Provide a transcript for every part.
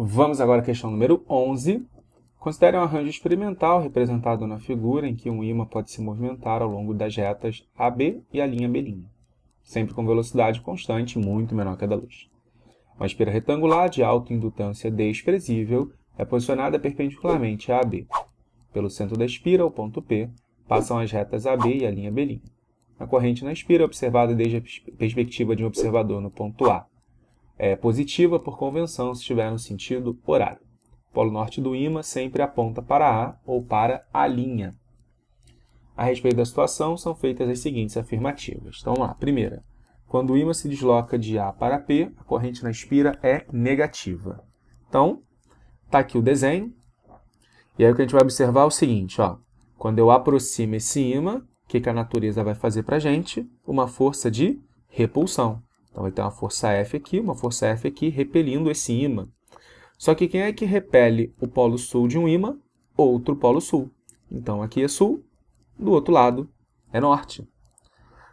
Vamos agora à questão número 11. Considere um arranjo experimental representado na figura em que um ímã pode se movimentar ao longo das retas AB e a linha B', sempre com velocidade constante muito menor que a da luz. Uma espira retangular de alta indutância desprezível é posicionada perpendicularmente a AB. Pelo centro da espira, o ponto P, passam as retas AB e a linha B'. A corrente na espira é observada desde a perspectiva de um observador no ponto A, é positiva por convenção se estiver no sentido horário. O polo norte do imã sempre aponta para A ou para a linha. A respeito da situação, são feitas as seguintes afirmativas. Então, vamos lá. Primeira, quando o ímã se desloca de A para P, a corrente na espira é negativa. Então, está aqui o desenho. E aí o que a gente vai observar é o seguinte, ó. Quando eu aproximo esse ímã, o que, que a natureza vai fazer para a gente? Uma força de repulsão. Então vai ter uma força F aqui, uma força F aqui, repelindo esse ímã. Só que quem é que repele o polo sul de um ímã? Outro polo sul. Então aqui é sul, do outro lado é norte.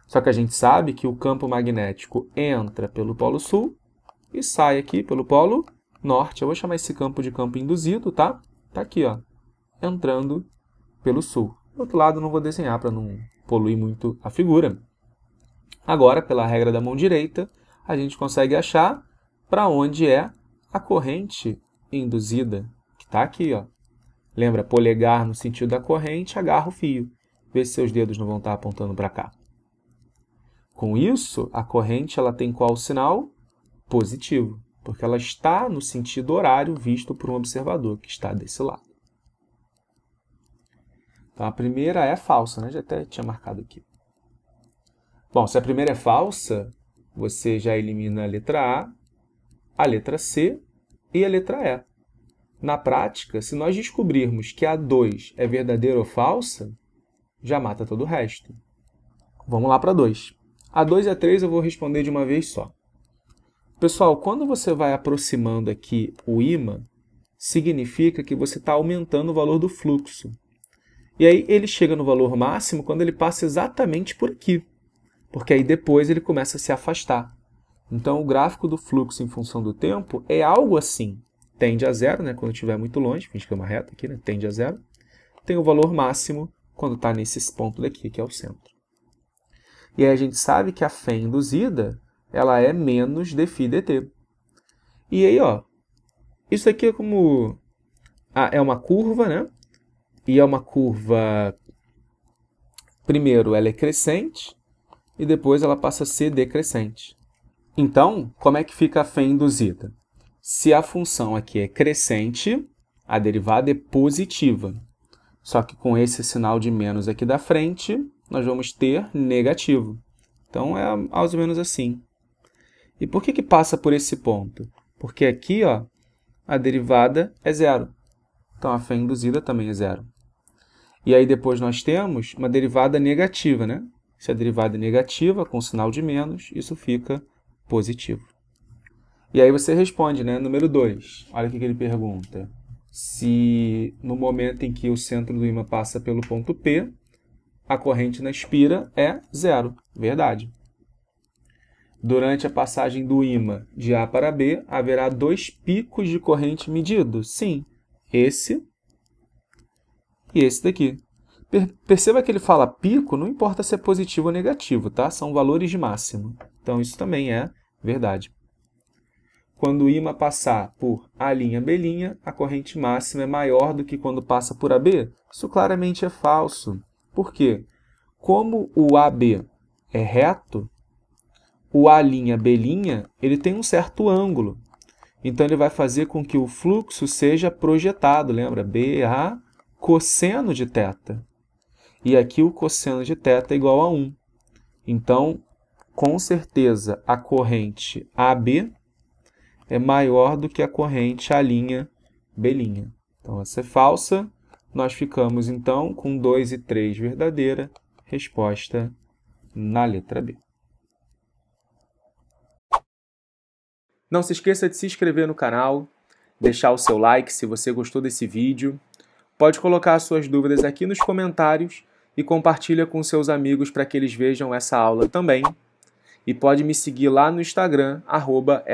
Só que a gente sabe que o campo magnético entra pelo polo sul e sai aqui pelo polo norte. Eu vou chamar esse campo de campo induzido, tá? Tá aqui, ó, entrando pelo sul. Do outro lado não vou desenhar para não poluir muito a figura. Agora, pela regra da mão direita, a gente consegue achar para onde é a corrente induzida, que está aqui. Ó. Lembra, polegar no sentido da corrente, agarra o fio. Vê se seus dedos não vão estar tá apontando para cá. Com isso, a corrente ela tem qual sinal? Positivo, porque ela está no sentido horário visto por um observador que está desse lado. Então, a primeira é falsa, né? já até tinha marcado aqui. Bom, se a primeira é falsa, você já elimina a letra A, a letra C e a letra E. Na prática, se nós descobrirmos que a 2 é verdadeira ou falsa, já mata todo o resto. Vamos lá para 2. A 2 e a 3 eu vou responder de uma vez só. Pessoal, quando você vai aproximando aqui o ímã, significa que você está aumentando o valor do fluxo. E aí ele chega no valor máximo quando ele passa exatamente por aqui porque aí depois ele começa a se afastar. Então, o gráfico do fluxo em função do tempo é algo assim. Tende a zero, né, quando estiver muito longe, finge que é uma reta aqui, né, tende a zero. Tem o valor máximo quando está nesse ponto daqui, que é o centro. E aí a gente sabe que a fé induzida ela é menos dφ dt. E aí, ó, isso aqui é como... Ah, é uma curva, né? E é uma curva... Primeiro, ela é crescente, e depois ela passa a ser decrescente. Então, como é que fica a fé induzida? Se a função aqui é crescente, a derivada é positiva. Só que com esse sinal de menos aqui da frente, nós vamos ter negativo. Então, é mais ou menos assim. E por que, que passa por esse ponto? Porque aqui ó, a derivada é zero. Então, a fé induzida também é zero. E aí depois nós temos uma derivada negativa, né? Se a derivada é negativa, com sinal de menos, isso fica positivo. E aí você responde, né? Número 2. Olha o que ele pergunta. Se no momento em que o centro do ímã passa pelo ponto P, a corrente na espira é zero. Verdade. Durante a passagem do ímã de A para B, haverá dois picos de corrente medidos. Sim, esse e esse daqui. Perceba que ele fala pico, não importa se é positivo ou negativo, tá? São valores de máximo. Então, isso também é verdade. Quando o imã passar por A' a corrente máxima é maior do que quando passa por AB? Isso claramente é falso. Por quê? Como o AB é reto, o A' ele tem um certo ângulo. Então, ele vai fazer com que o fluxo seja projetado, lembra? BA cosseno de θ. E aqui o cosseno de θ é igual a 1. Então, com certeza, a corrente AB é maior do que a corrente A' B'. Então, essa é falsa. Nós ficamos, então, com 2 e 3 verdadeira. Resposta na letra B. Não se esqueça de se inscrever no canal, deixar o seu like se você gostou desse vídeo Pode colocar as suas dúvidas aqui nos comentários e compartilha com seus amigos para que eles vejam essa aula também. E pode me seguir lá no Instagram, arroba